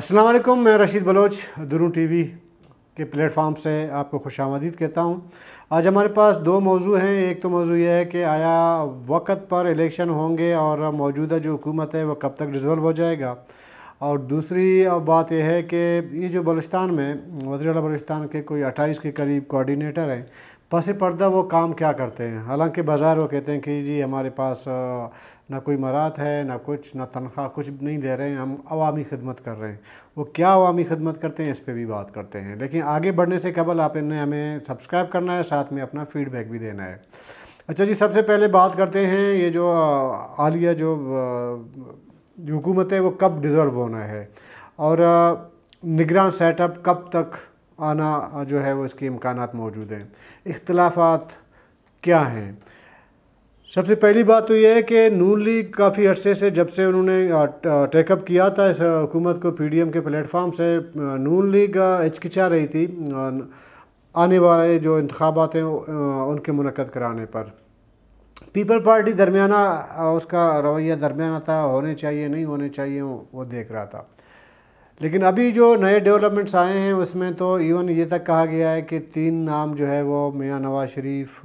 अस्सलाम वालेकुम मैं रशीद बलोच दुरू टीवी के प्लेटफॉर्म से आपको खुश आमदीद कहता हूँ आज हमारे पास दो मौजू हैं एक तो मौजू यह है कि आया वक़्त पर इलेक्शन होंगे और मौजूदा जो हुकूमत है वह कब तक रिजॉल्व हो जाएगा और दूसरी बात यह है कि ये जो बलुस्तान में वजी बलुस्तान के कोई अट्ठाईस के करीब कोऑर्डिनेटर हैं पस पर्दा वो काम क्या करते हैं हालांकि बाज़ार वो कहते हैं कि जी हमारे पास ना कोई मरात है ना कुछ ना तनख्वाह कुछ नहीं ले रहे हैं हम अवामी खदमत कर रहे हैं वो क्या अवामी खदमत करते हैं इस पर भी बात करते हैं लेकिन आगे बढ़ने से कबल आपने हमें सब्सक्राइब करना है साथ में अपना फीडबैक भी देना है अच्छा जी सबसे पहले बात करते हैं ये जो आलिया जो हुकूमत है वो कब डिज़र्व होना है और निगरान सेटअप कब तक आना जो है वो इसके इम्कान मौजूद हैं इख्तलाफात क्या हैं सबसे पहली बात तो ये है कि नून लीग काफ़ी अरसे से जब से उन्होंने टेकअप किया था इस हुकूमत को पीडीएम के प्लेटफार्म से नून लीग हिचकिचा रही थी आने वाले जो इंतबात हैं उनके मनक़द कराने पर पीपल पार्टी दरमियाना उसका रवैया दरमियाना था होने चाहिए नहीं होने चाहिए वो देख रहा था लेकिन अभी जो नए डेवलपमेंट्स आए हैं उसमें तो इवन ये तक कहा गया है कि तीन नाम जो है वो मियाँ नवाज शरीफ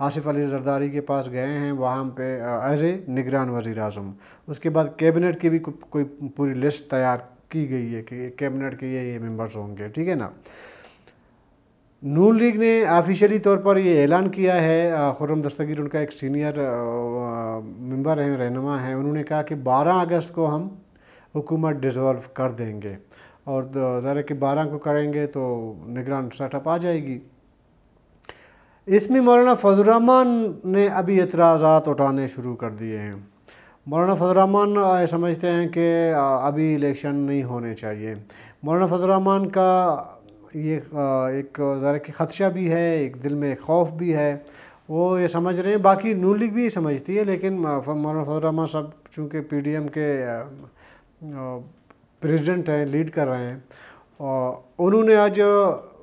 आसिफ अली जरदारी के पास गए हैं वहाँ पे एज ए निगरान वज़ी अजम उसके बाद कैबिनेट की भी कोई पूरी लिस्ट तैयार की गई है कि कैबिनेट के ये ये मेम्बर्स होंगे ठीक है ना नून लीग ने ऑफिशियली तौर पर ये ऐलान किया है खुरम दस्तगीर उनका एक सीनियर मेंबर हैं रहनमा हैं उन्होंने कहा कि 12 अगस्त को हम हुकूमत डिजॉल्व कर देंगे और ज़रा कि 12 को करेंगे तो निगरान सेटअप आ जाएगी इसमें मौलाना फजलरहमान ने अभी एतराज़ात उठाने शुरू कर दिए हैं मौलाना फजलरहमान समझते हैं कि अभी इलेक्शन नहीं होने चाहिए मौलाना फजलरहमान का ये एक ज़रा कि ख़दशा भी है एक दिल में खौफ भी है वो ये समझ रहे हैं बाकी नू लीग भी समझती है लेकिन मौलाना फजलरहमान साहब चूँकि पी डी एम के प्रेजिडेंट हैं लीड कर रहे हैं और उन्होंने आज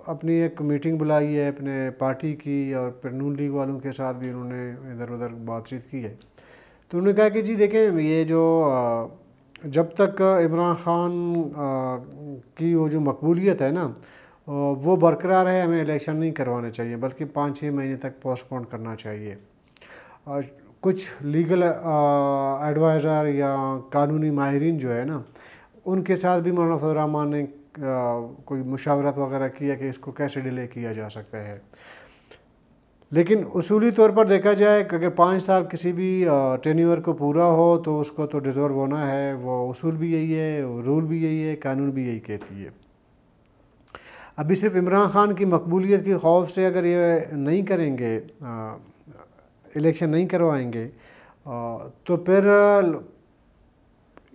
अपनी एक मीटिंग बुलाई है अपने पार्टी की और फिर नून लीग वालों के साथ भी उन्होंने इधर उधर बातचीत की है तो उन्होंने कहा कि जी देखें ये जो जब तक इमरान ख़ान की वो जो मकबूलियत है ना वो बरकरार है हमें इलेक्शन नहीं करवाना चाहिए बल्कि पाँच छः महीने तक पोस्टपोन करना चाहिए और कुछ लीगल एडवाइज़र या कानूनी माहरीन जो है ना उनके साथ भी मौलाना फजल ने कोई मुशावरत वगैरह किया कि इसको कैसे डिले किया जा सकता है लेकिन उसूली तौर पर देखा जाए कि अगर पाँच साल किसी भी टेन्यूअर को पूरा हो तो उसको तो डिज़ोल्व होना है वो उसूल भी यही है रूल भी यही है कानून भी यही कहती है अभी सिर्फ इमरान ख़ान की मकबूलियत की खौफ से अगर ये नहीं करेंगे इलेक्शन नहीं करवाएंगे तो फिर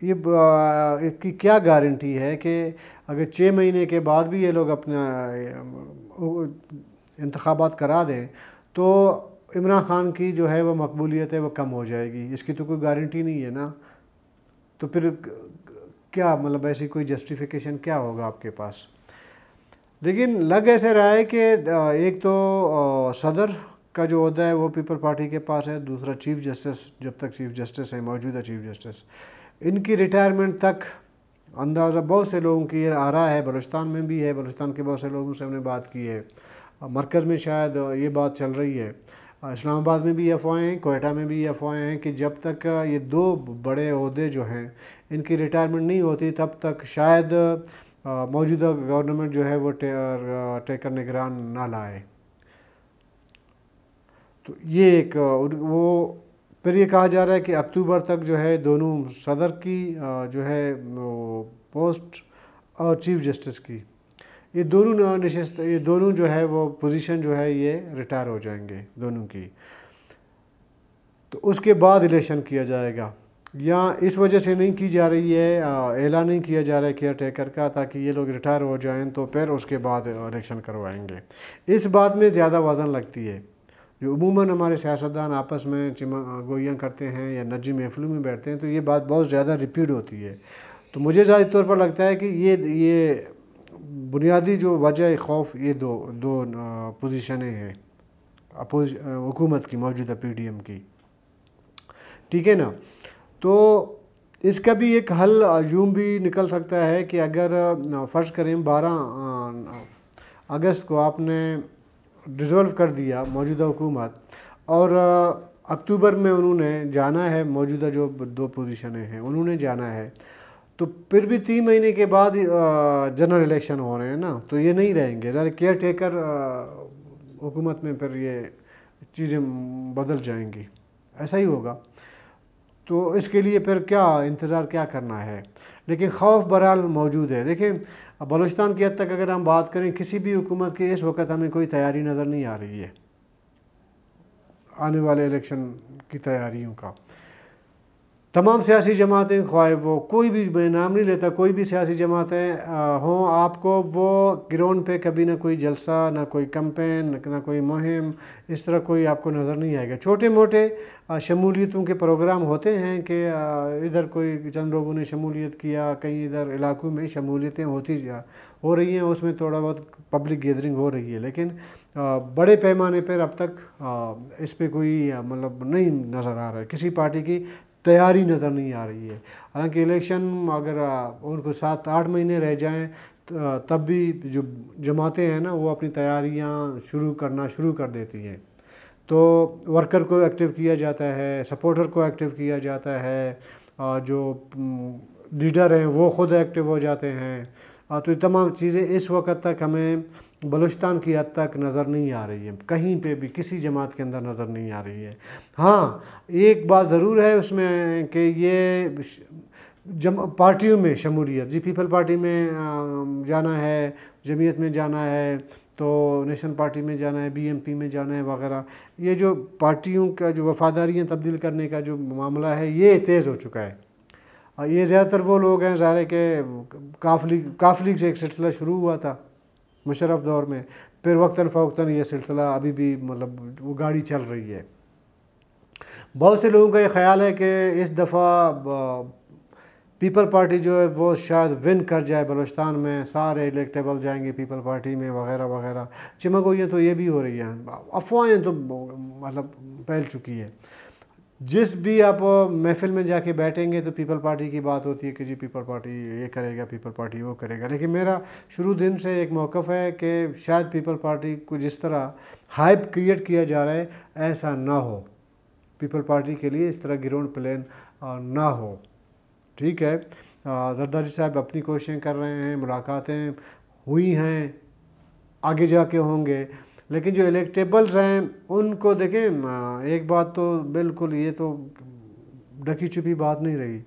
ये इसकी क्या गारंटी है कि अगर छः महीने के बाद भी ये लोग अपना इंतबात करा दें तो इमरान ख़ान की जो है वो मकबूलियत है वो कम हो जाएगी इसकी तो कोई गारंटी नहीं है ना तो फिर क्या मतलब ऐसी कोई जस्टिफिकेशन क्या होगा आपके पास लेकिन लग ऐसे रहा है कि एक तो सदर का जो अहदा है वो पीपल पार्टी के पास है दूसरा चीफ जस्टिस जब तक चीफ जस्टिस है मौजूदा चीफ जस्टिस इनकी रिटायरमेंट तक अंदाज़ा बहुत से लोगों की आ रहा है बलूचस्तान में भी है बलोचस्तान के बहुत से लोगों से हमने बात की है मरकज़ में शायद ये बात चल रही है इस्लामाबाद में भी अफवाहें हैं कोयटा में भी अफवाहें हैं कि जब तक ये दो बड़े अहदे जो हैं इनकी रिटायरमेंट नहीं होती तब तक शायद मौजूदा गवर्नमेंट जो है वो टे, टेकर निगरान ना लाए तो ये एक वो फिर ये कहा जा रहा है कि अक्टूबर तक जो है दोनों सदर की जो है पोस्ट और चीफ जस्टिस की ये दोनों नशस्त ये दोनों जो है वो पोजीशन जो है ये रिटायर हो जाएंगे दोनों की तो उसके बाद इलेक्शन किया जाएगा या इस वजह से नहीं की जा रही है ऐलान नहीं किया जा रहा है केयर टेकर का ताकि ये लोग रिटायर हो जाएं तो फिर उसके बाद इलेक्शन करवाएंगे इस बात में ज़्यादा वज़न लगती है जो अमूमन हमारे सियासतदान आपस में चिमा गोयाँ करते हैं या नजी महफिलों में बैठते हैं तो ये बात बहुत ज़्यादा रिपीट होती है तो मुझे ज़्यादा तौर पर लगता है कि ये ये बुनियादी जो वजह खौफ ये दो दो पोजिशनें हैं अपोज हुकूमत की मौजूदा एम की ठीक है ना तो इसका भी एक हल यूँ भी निकल सकता है कि अगर फ़र्ज़ करें बारह अगस्त को आपने डिज़ोल्व कर दिया मौजूदा हुकूमत और अक्टूबर में उन्होंने जाना है मौजूदा जो दो पोजीशनें हैं उन्होंने जाना है तो फिर भी तीन महीने के बाद जनरल इलेक्शन हो रहे हैं ना तो ये नहीं रहेंगे ज़रा केयर टेकर हुकूमत में फिर ये चीज़ें बदल जाएंगी ऐसा ही होगा तो इसके लिए फिर क्या इंतज़ार क्या करना है लेकिन खौफ बहरहाल मौजूद है देखिए बलोचिस्तान की हद तक अगर हम बात करें किसी भी हुकूमत की इस वक्त हमें कोई तैयारी नज़र नहीं आ रही है आने वाले इलेक्शन की तैयारियों का तमाम सियासी जमातें ख्वाह वो कोई भी मैं नाम नहीं लेता कोई भी सियासी जमातें हों आपको वो ग्राउंड पे कभी ना कोई जलसा ना कोई कम्पेन ना कोई मुहिम इस तरह कोई आपको नज़र नहीं आएगा छोटे मोटे शमूलियतों के प्रोग्राम होते हैं कि इधर कोई चंद लोगों ने शमूलियत किया कहीं इधर इलाकों में शमूलियतें होती हो रही हैं उसमें थोड़ा बहुत पब्लिक गैदरिंग हो रही है लेकिन बड़े पैमाने पर अब तक इस पर कोई मतलब नहीं नज़र आ रहा है किसी पार्टी की तैयारी नज़र नहीं आ रही है हालांकि इलेक्शन अगर उनको सात आठ महीने रह जाएं तब भी जो जमातें हैं ना वो अपनी तैयारियां शुरू करना शुरू कर देती हैं तो वर्कर को एक्टिव किया जाता है सपोर्टर को एक्टिव किया जाता है जो लीडर हैं वो ख़ुद एक्टिव हो जाते हैं तो तमाम चीज़ें इस वक्त तक हमें बलूचिस्तान की हद तक नज़र नहीं आ रही है कहीं पे भी किसी जमात के अंदर नज़र नहीं आ रही है हाँ एक बात ज़रूर है उसमें कि ये जम पार्टियों में शमूलियत जी पीपल पार्टी में जाना है जमीयत में जाना है तो नेशनल पार्टी में जाना है बीएमपी में जाना है वगैरह ये जो पार्टियों का जो वफादारियाँ तब्दील करने का जो मामला है ये तेज़ हो चुका है ये ज़्यादातर वो लोग हैं ज़ाहिर के काफली काफली से एक सिलसिला शुरू हुआ था मुशरफ दौर में फिर वक्ता फ़वक्ता यह सिलसिला अभी भी मतलब वो गाड़ी चल रही है बहुत से लोगों का ये ख्याल है कि इस दफ़ा पीपल पार्टी जो है वो शायद विन कर जाए बलोचस्तान में सारे इलेक्टेबल जाएंगे पीपल पार्टी में वगैरह वगैरह हुई तो ये भी हो रही हैं अफवाहें तो मतलब फैल चुकी है जिस भी आप महफिल में जाके बैठेंगे तो पीपल पार्टी की बात होती है कि जी पीपल पार्टी ये करेगा पीपल पार्टी वो करेगा लेकिन मेरा शुरू दिन से एक मौक़ है कि शायद पीपल पार्टी को जिस तरह हाइप क्रिएट किया जा रहा है ऐसा ना हो पीपल पार्टी के लिए इस तरह ग्राउंड प्लान ना हो ठीक है जरदारी साहब अपनी कोशिशें कर रहे हैं मुलाकातें हुई हैं आगे जाके होंगे लेकिन जो इलेक्टेबल्स हैं उनको देखें एक बात तो बिल्कुल ये तो ढकी छुपी बात नहीं रही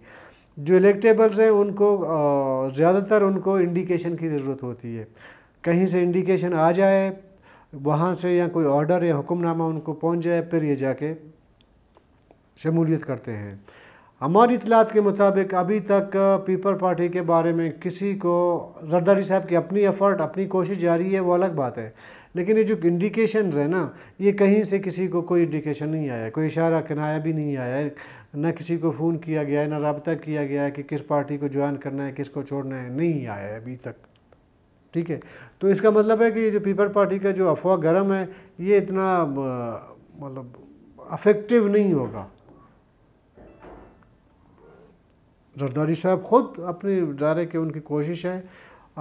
जो इलेक्टेबल्स हैं उनको ज़्यादातर उनको इंडिकेशन की ज़रूरत होती है कहीं से इंडिकेशन आ जाए वहाँ से या कोई ऑर्डर या हुक्मनामा उनको पहुँच जाए फिर ये जाके शमूलियत करते हैं हमारी इतलात के मुताबिक अभी तक पीपल पार्टी के बारे में किसी को जरदारी साहब की अपनी एफ़र्ट अपनी कोशिश जारी है वो अलग बात है लेकिन ये जो इंडिकेशन है ना ये कहीं से किसी को कोई इंडिकेशन नहीं आया कोई इशारा किनाया भी नहीं आया है ना किसी को फ़ोन किया गया है ना रबता किया गया है कि किस पार्टी को ज्वाइन करना है किसको छोड़ना है नहीं आया है अभी तक ठीक है तो इसका मतलब है कि ये जो पीपल पार्टी का जो अफवाह गर्म है ये इतना मतलब अफेक्टिव नहीं होगा जरदारी साहब ख़ुद अपने दायरे के उनकी कोशिश है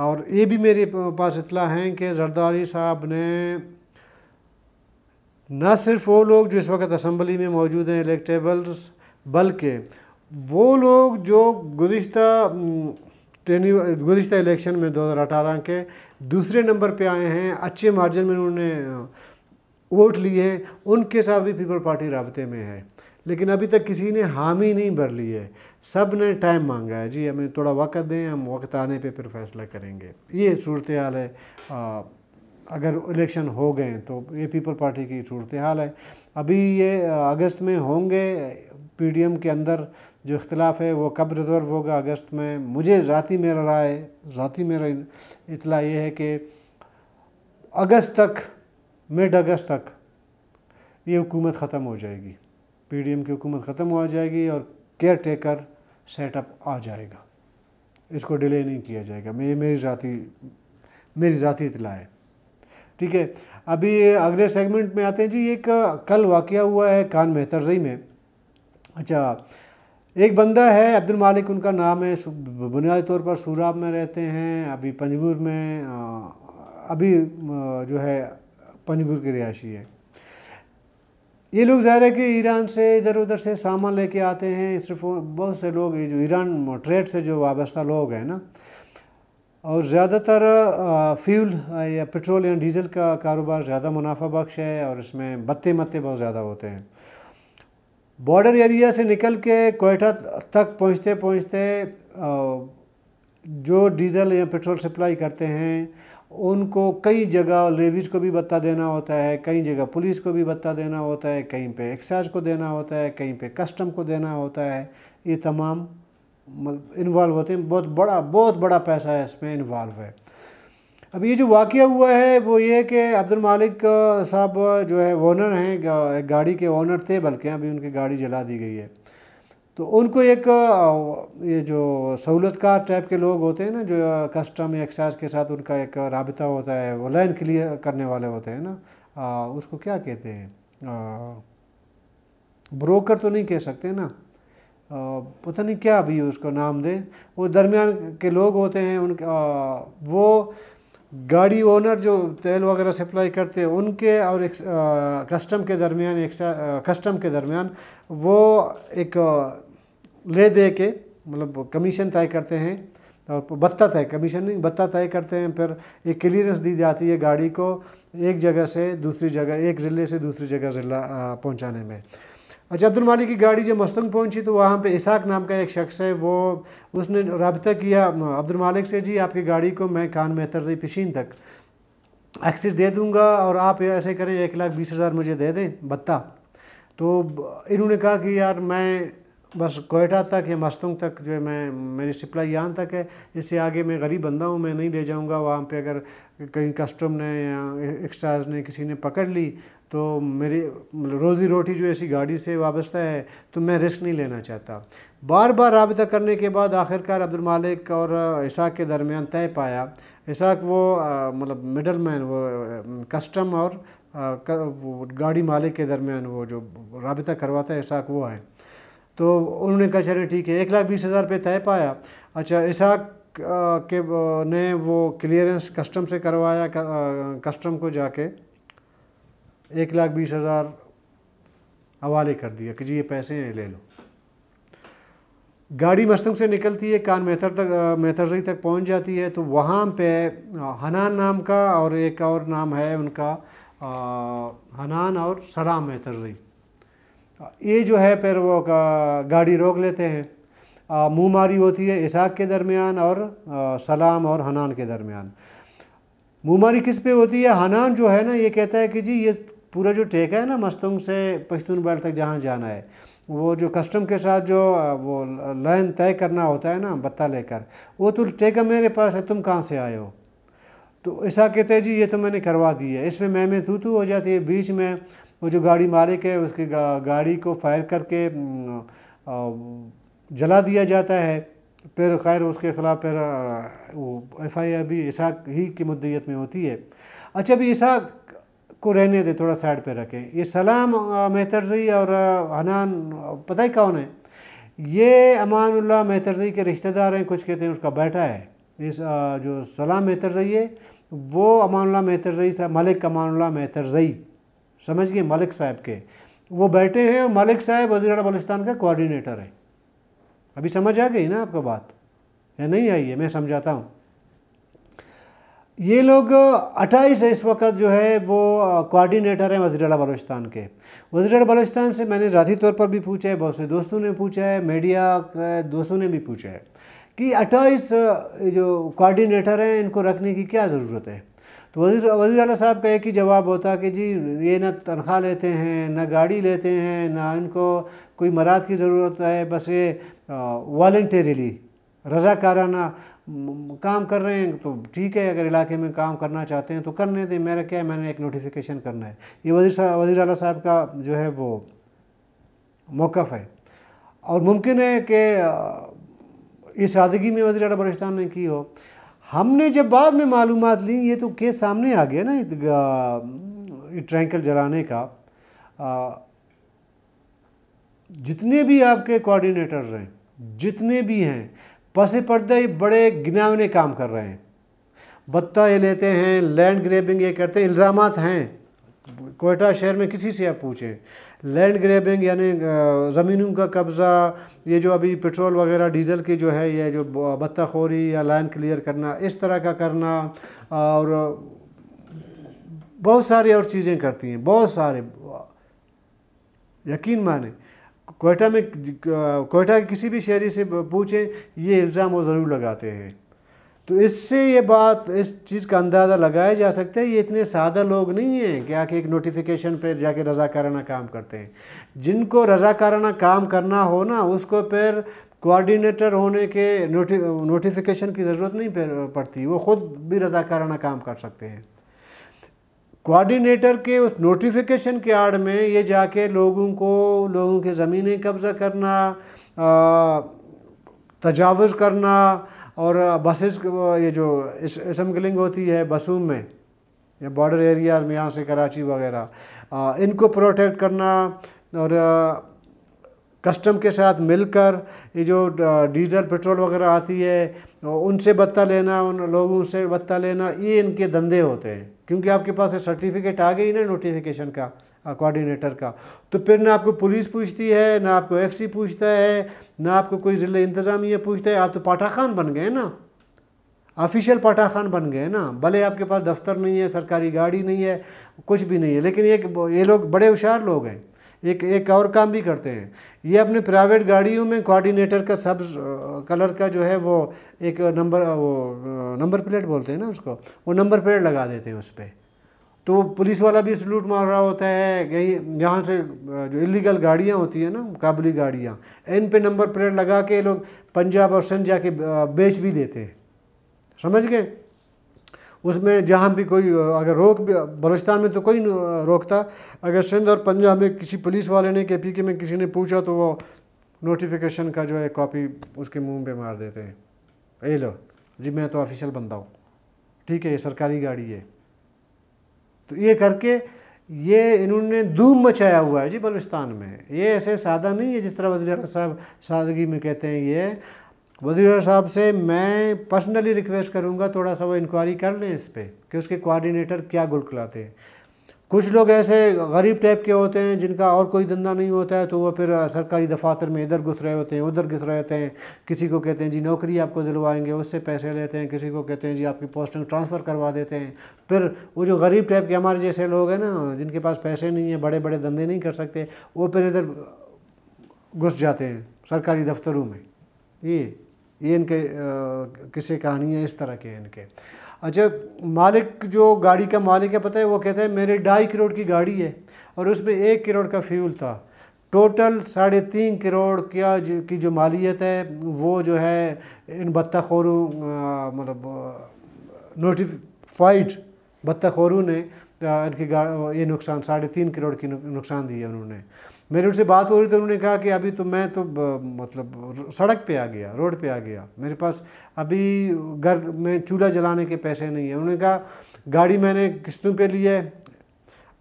और ये भी मेरे पास इतला हैं कि जरदारी साहब ने न सिर्फ वो लोग जो इस वक्त असम्बली में मौजूद हैं इलेक्टेबल्स बल्कि वो लोग जो गुज्त ट्रेनी गुज्त इलेक्शन में 2018 के दूसरे नंबर पे आए हैं अच्छे मार्जिन में उन्होंने वोट लिए हैं उनके साथ भी पीपल पार्टी रबते में है लेकिन अभी तक किसी ने हामी नहीं भर ली है सब ने टाइम मांगा है जी हमें थोड़ा वक्त दें हम वक्त आने पे फिर फैसला करेंगे ये सूरत हाल है आ, अगर इलेक्शन हो गए तो ये पीपल पार्टी की सूरत हाल है अभी ये अगस्त में होंगे पीडीएम के अंदर जो इख्तलाफ है वो कब रिजर्व होगा अगस्त में मुझे ज़ाती मेरा राय ज़ाती मेरा इतला ये है कि अगस्त तक मिड अगस्त तक ये हुकूमत ख़त्म हो जाएगी पीडीएम की हुकूमत ख़त्म हो जाएगी और केयर टेकर सेटअप आ जाएगा इसको डिले नहीं किया जाएगा मैं मेरी ज़ाती मेरी ज़ाती इतला है ठीक है अभी अगले सेगमेंट में आते हैं जी एक कल वाक़ हुआ है कान मेहतरजई में अच्छा एक बंदा है अब्दुल मालिक उनका नाम है बुनियादी तौर पर सूराब में रहते हैं अभी पंजगुर में अभी जो है पंजगुर की रिहाशी है ये लोग ज़ाहिर है कि ईरान से इधर उधर से सामान लेके आते हैं सिर्फ बहुत से लोग जो ईरान ट्रेड से जो वाबस्ता लोग हैं ना और ज़्यादातर फ्यूल या पेट्रोल या डीजल का कारोबार ज़्यादा मुनाफा बख्श है और इसमें बत्ते मत्ते बहुत ज़्यादा होते हैं बॉर्डर एरिया से निकल के कोयटा तक पहुँचते पहुँचते जो डीजल या पेट्रोल सप्लाई करते हैं उनको कई जगह लेवीज को भी भत्ता देना होता है कई जगह पुलिस को भी भत्ता देना होता है कहीं पे एक्साइज को देना होता है कहीं पे कस्टम को देना होता है ये तमाम इन्वॉल्व होते हैं बहुत बड़ा बहुत बड़ा पैसा है इसमें इन्वॉल्व है अब ये जो वाक़ हुआ है वो ये है कि अब्दुल मालिक साहब जो है ओनर हैं गाड़ी के ओनर थे बल्कि अभी उनकी गाड़ी जला दी गई है तो उनको एक ये जो सहूलतकार टाइप के लोग होते हैं ना जो कस्टम एक्साइज के साथ उनका एक रबता होता है वो लाइन क्लियर करने वाले होते हैं ना आ, उसको क्या कहते हैं ब्रोकर तो नहीं कह सकते ना पता नहीं क्या अभी उसको नाम दे वो दरमियान के लोग होते हैं उनके आ, वो गाड़ी ओनर जो तेल वगैरह सप्लाई करते हैं उनके और एक आ, कस्टम के दरमियान एक कस्टम के दरमियान वो एक ले दे के मतलब कमीशन तय करते हैं और बत्ता तय कमीशन नहीं बत्ता तय करते हैं फिर एक क्लियरेंस दी जाती है गाड़ी को एक जगह से दूसरी जगह एक ज़िले से दूसरी जगह ज़िला पहुंचाने में अच्छा अब्दुल मालिक की गाड़ी जब मस्तंग पहुंची तो वहाँ पे इसाक नाम का एक शख्स है वो उसने रबता किया अब्दुल मालिक से जी आपकी गाड़ी को मैं कान में से पिशीन तक एक्सिस दे दूँगा और आप ऐसे करें एक लाख बीस हज़ार मुझे दे दें बत्ता तो इन्होंने कहा कि यार मैं बस कोयटा तक या मस्तुंग तक जो है मैं मेरी सप्लाई यहाँ तक है इससे आगे मैं गरीब बंदा हूँ मैं नहीं ले जाऊँगा वहाँ पे अगर कहीं कस्टम ने या एक्स्ट्राज ने किसी ने पकड़ ली तो मेरी मतलब रोज़ी रोटी जो ऐसी गाड़ी से वाबस्ता है तो मैं रिस्क नहीं लेना चाहता बार बार रबता करने के बाद आखिरकार मालिक और इसाक के दरमियान तय पाया इसाक वो मतलब मिडल मैन वो कस्टम और गाड़ी मालिक के दरमियान वो जो रबता करवाता है इसाक वो है तो उन्होंने कहा चलो ठीक है एक लाख बीस हज़ार रुपये तय पाया अच्छा ऐसा के ने वो क्लियरेंस कस्टम से करवाया कस्टम को जाके एक लाख बीस हज़ार हवाले कर दिया कि जी ये पैसे हैं ले लो गाड़ी मस्तुक से निकलती है कान मेहतर तक मेहतरजी तक पहुंच जाती है तो वहाँ पे हनान नाम का और एक और नाम है उनका आ, हनान और सलाम मेहतरजी ये जो है फिर वो गाड़ी रोक लेते हैं मुँह मारी होती है इसाक के दरमियान और आ, सलाम और हनान के दरमियान मुँह मारी किस पे होती है हनान जो है ना ये कहता है कि जी ये पूरा जो ठेका है ना मस्तुंग से पश्तून बैल तक जहाँ जाना है वो जो कस्टम के साथ जो वो लाइन तय करना होता है ना बत्ता लेकर वो तो ठेका मेरे पास है तुम कहाँ से आए हो तो ऐसा कहते हैं जी ये तो मैंने करवा दी है इसमें मैं मैं तू तू हो जाती है बीच में वो जो गाड़ी मालिक है उसकी गा, गाड़ी को फायर करके जला दिया जाता है फिर खैर उसके ख़िलाफ़ फिर वो एफ आई आर भी इसाक ही की मुद्दत में होती है अच्छा अभी इसाक को रहने दें थोड़ा साइड पे रखें ये सलाम मेहतरजी और हनान पता ही कौन है ये अमानुल्लाह मेहतरजी के रिश्तेदार हैं कुछ कहते हैं उसका बेटा है इस जो सलाम मेहतरजई है वो अमानुल्लाह मेहतरजई था मलिक अमानुल्लाह मेहतरजई समझ गए मलिक साहब के वो बैठे हैं और मलिक साहब वजीर बलिस्तान का कोऑर्डिनेटर है अभी समझ आ गई ना आपको बात या नहीं आई है मैं समझाता हूँ ये लोग 28 इस वक्त जो है वो कोऑर्डिनेटर हैं वजीर बलोचिस्तान के वजीर बलोचिस्तान से मैंने ज़ाती तौर पर भी पूछा है बहुत से दोस्तों ने पूछा है मीडिया के दोस्तों ने भी पूछा है कि 28 जो कोऑर्डिनेटर हैं इनको रखने की क्या ज़रूरत है तो वजी वजीर अल साहब का एक ही जवाब होता कि जी ये ना तनख्वाह लेते हैं ना गाड़ी लेते हैं ना इनको कोई मराद की ज़रूरत है बस ये वॉल्टरीली रज़ाकाराना काम कर रहे हैं तो ठीक है अगर इलाके में काम करना चाहते हैं तो करने दें मेरा क्या है मैंने एक नोटिफिकेशन करना है ये वजीर वजी अला साहब का जो है वो मौक़ है और मुमकिन है कि इस सादगी में वजी अला बलोचिस्तान ने की हो हमने जब बाद में मालूम ली ये तो केस सामने आ गया ना ट्रैंकल जलाने का आ, जितने भी आपके कोऑर्डिनेटर हैं जितने भी हैं पसे पर्दे बड़े गिनावने काम कर रहे हैं बत्ता ये लेते हैं लैंड ग्रेबिंग ये करते हैं इल्ज़ाम हैं कोयटा शहर में किसी से आप पूछें लैंड ग्रेबिंग यानी ज़मीनों का कब्ज़ा ये जो अभी पेट्रोल वगैरह डीजल की जो है ये जो बत्ताखोरी या लाइन क्लियर करना इस तरह का करना और बहुत सारी और चीज़ें करती हैं बहुत सारे यकीन माने कोयटा में कोयटा के किसी भी शहरी से पूछें ये इल्ज़ाम वो ज़रूर लगाते हैं तो इससे ये बात इस चीज़ का अंदाज़ा लगाया जा सकता है ये इतने सादा लोग नहीं हैं कि आके एक नोटिफिकेशन पर जाके रज़ाकाराना काम करते हैं जिनको रज़ाकाराना काम करना हो ना उसको फिर कोऑर्डिनेटर होने के नोटि नोटिफिकेशन की ज़रूरत नहीं पड़ती वो ख़ुद भी रज़ाकाराना काम कर सकते हैं कोऑर्डिनेटर के उस नोटिफिकेशन के आड़ में ये जाके लोगों को लोगों के ज़मीनें कब्ज़ा करना तजावज़ करना और बसेस ये जो असम्बलिंग होती है बसों में या बॉर्डर एरिया में यहाँ से कराची वगैरह इनको प्रोटेक्ट करना और कस्टम के साथ मिलकर ये जो डीजल पेट्रोल वगैरह आती है उनसे बत्ता लेना उन लोगों से बत्ता लेना ये इनके धंधे होते हैं क्योंकि आपके पास सर्टिफिकेट आ गई ना नोटिफिकेशन का कोऑर्डिनेटर का तो फिर ना आपको पुलिस पूछती है ना आपको एफसी पूछता है ना आपको कोई ज़िले इंतज़ामिया पूछता है आप तो पाठा खान बन गए ना ऑफिशियल पाठा खान बन गए ना भले आपके पास दफ्तर नहीं है सरकारी गाड़ी नहीं है कुछ भी नहीं है लेकिन एक ये लोग बड़े होशियार लोग हैं एक एक और काम भी करते हैं ये अपने प्राइवेट गाड़ियों में कोऑर्डिनेटर का सब्ज कलर का जो है वो एक नंबर वो नंबर प्लेट बोलते हैं ना उसको वो नंबर प्लेट लगा देते हैं उस पर तो पुलिस वाला भी सलूट मार रहा होता है यही यहाँ से जो इलीगल गाड़ियाँ होती हैं ना काबली गाड़ियाँ इन पे नंबर प्लेट लगा के लोग पंजाब और सिंध जाके बेच भी देते हैं समझ गए उसमें जहाँ भी कोई अगर रोक बलोचिस्तान में तो कोई रोकता अगर सिंध और पंजाब में किसी पुलिस वाले ने के पी के में किसी ने पूछा तो वो नोटिफिकेशन का जो है कॉपी उसके मुंह पे मार देते हैं ये लो जी मैं तो ऑफिशियल बंदा हूँ ठीक है ये सरकारी गाड़ी है तो ये करके ये इन्होंने धूम मचाया हुआ है जी बलुस्तान में ये ऐसे सादा नहीं है जिस तरह वजी साहब सादगी में कहते हैं ये वजी साहब से मैं पर्सनली रिक्वेस्ट करूँगा थोड़ा सा वो इंक्वायरी कर लें इस पर कि उसके कोऑर्डिनेटर क्या गुल खिलाते हैं कुछ लोग ऐसे गरीब टाइप के होते हैं जिनका और कोई धंधा नहीं होता है तो वो फिर सरकारी दफातर में इधर घुस रहे होते हैं उधर घुस रहे होते हैं किसी को कहते हैं जी नौकरी आपको दिलवाएंगे उससे पैसे लेते हैं किसी को कहते हैं जी आपकी पोस्टिंग ट्रांसफ़र करवा देते हैं फिर वो जो गरीब टाइप के हमारे जैसे लोग हैं ना जिनके पास पैसे नहीं हैं बड़े बड़े धंधे नहीं कर सकते वो फिर इधर घुस जाते हैं सरकारी दफ्तरों में ये ये इनके किस्से कहानियाँ इस तरह के इनके अच्छा मालिक जो गाड़ी का मालिक है पता है वो कहते हैं मेरे ढाई करोड़ की गाड़ी है और उसमें एक करोड़ का फ्यूल था टोटल साढ़े तीन करोड़ क्या जो, की जो मालियत है वो जो है इन बत्ताखोरों मतलब नोटिफाइड बत्ताखोरों ने इनकी ये नुकसान साढ़े तीन करोड़ की नुकसान दिया उन्होंने मेरी उनसे बात हो रही तो उन्होंने कहा कि अभी तो मैं तो मतलब सड़क पे आ गया रोड पे आ गया मेरे पास अभी घर में चूल्हा जलाने के पैसे नहीं है उन्होंने कहा गाड़ी मैंने किस्तों पे ली है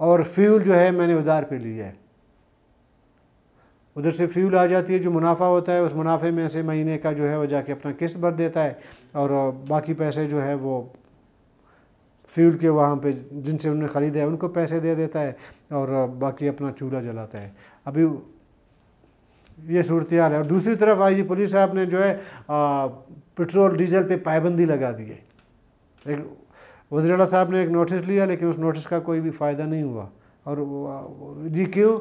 और फ्यूल जो है मैंने उधार पे लिया है उधर से फ्यूल आ जाती है जो मुनाफा होता है उस मुनाफे में से महीने का जो है वह जाके अपना किस्त भर देता है और बाकी पैसे जो है वो फ्यूल के वहाँ पे जिनसे उन्होंने ख़रीदा है उनको पैसे दे देता है और बाकी अपना चूल्हा जलाता है अभी ये सूरत हाल है और दूसरी तरफ आई जी पुलिस साहब ने जो है पेट्रोल डीजल पे पाबंदी लगा दी है एक वजरेला साहब ने एक नोटिस लिया लेकिन उस नोटिस का कोई भी फ़ायदा नहीं हुआ और जी क्यों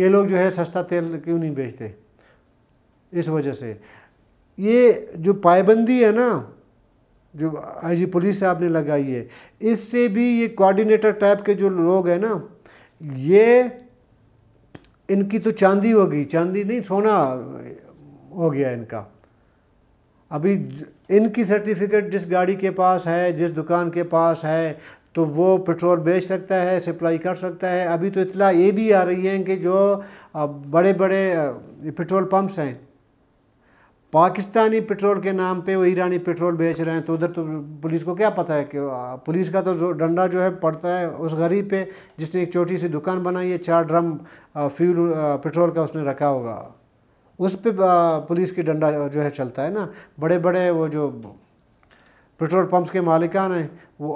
ये लोग जो है सस्ता तेल क्यों नहीं बेचते इस वजह से ये जो पाबंदी है ना जो आईजी पुलिस साहब ने लगाई है इससे भी ये कोऑर्डिनेटर टाइप के जो लोग हैं ना ये इनकी तो चांदी हो गई चांदी नहीं सोना हो गया इनका अभी इनकी सर्टिफिकेट जिस गाड़ी के पास है जिस दुकान के पास है तो वो पेट्रोल बेच सकता है सप्लाई कर सकता है अभी तो इतला ये भी आ रही है कि जो बड़े बड़े पेट्रोल पम्प्स हैं पाकिस्तानी पेट्रोल के नाम पे वो ईरानी पेट्रोल बेच रहे हैं तो उधर तो पुलिस को क्या पता है कि पुलिस का तो जो डंडा जो है पड़ता है उस गरीब पे जिसने एक छोटी सी दुकान बनाई है चार ड्रम फ्यूल पेट्रोल का उसने रखा होगा उस पर पुलिस की डंडा जो है चलता है ना बड़े बड़े वो जो पेट्रोल पंप्स के मालिकान हैं वो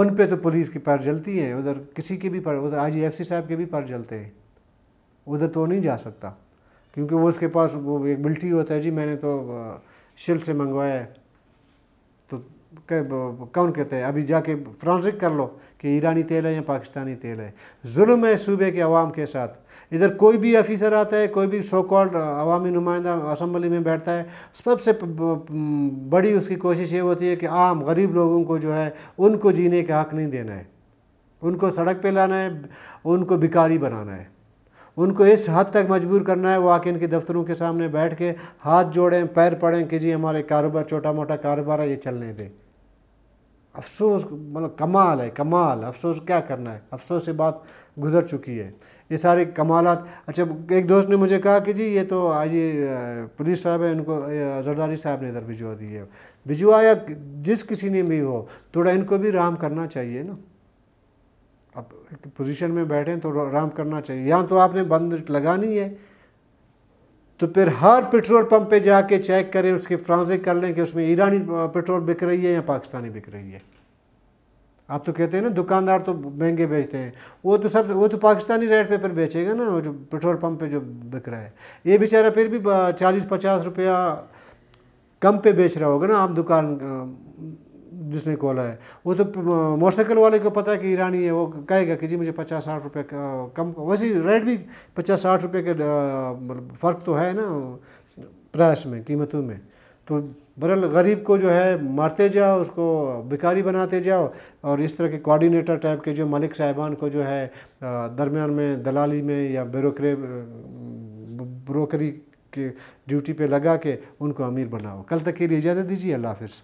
उन पे तो पुलिस की पैर जलती है उधर किसी के भी पैर उधर आई साहब के भी पैर जलते हैं उधर तो नहीं जा सकता क्योंकि वो उसके पास वो एक बिल्टी होता है जी मैंने तो शिल से मंगवाया है तो कौन कहते हैं अभी जाके फ्रांसिक कर लो कि ईरानी तेल है या पाकिस्तानी तेल है जुल्म है सूबे के आवाम के साथ इधर कोई भी अफिसर आता है कोई भी सोकॉल अवामी नुमाइंदा असम्बली में बैठता है सबसे बड़ी उसकी कोशिश ये होती है कि आम गरीब लोगों को जो है उनको जीने का हक नहीं देना है उनको सड़क पर लाना है उनको भिकारी बनाना है उनको इस हद तक मजबूर करना है वो आके इनके दफ्तरों के सामने बैठ के हाथ जोड़ें पैर पड़ें कि जी हमारे कारोबार छोटा मोटा कारोबार है ये चलने दें अफसोस मतलब कमाल है कमाल अफसोस क्या करना है अफसोस से बात गुजर चुकी है ये सारे कमालत अच्छा एक दोस्त ने मुझे कहा कि जी ये तो आज ये पुलिस साहब है इनको जरदारी साहब ने इधर भिजवा दी है भिजवाया जिस किसी ने भी हो थोड़ा इनको भी राम करना चाहिए ना पोजीशन में बैठे हैं तो आराम करना चाहिए यहाँ तो आपने बंद लगानी है तो फिर हर पेट्रोल पंप पे जाके चेक करें उसके फ्रांसिक कर लें कि उसमें ईरानी पेट्रोल बिक रही है या पाकिस्तानी बिक रही है आप तो कहते हैं ना दुकानदार तो महंगे बेचते हैं वो तो सब वो तो पाकिस्तानी रेट पे पर बेचेगा ना जो पेट्रोल पंप पे जो बिक रहा है ये बेचारा फिर भी चालीस पचास रुपया कम पे बेच रहा होगा ना आप दुकान जिसने खोला है वो तो मोटरसाइकिल वाले को पता है कि ईरानी है वो कहेगा कि जी मुझे पचास साठ रुपये कम वैसे रेट भी पचास साठ रुपये के मतलब फ़र्क तो है ना प्राइस में कीमतों में तो बरल गरीब को जो है मारते जाओ उसको भिकारी बनाते जाओ और इस तरह के कोऑर्डिनेटर टाइप के जो मलिक साहिबान को जो है दरमियान में दलाली में या ब्रोकरे ब्रोकरी के ड्यूटी पे लगा के उनको अमीर बनाओ कल तक के लिए इजाज़त दीजिए अल्लाह हाफिज़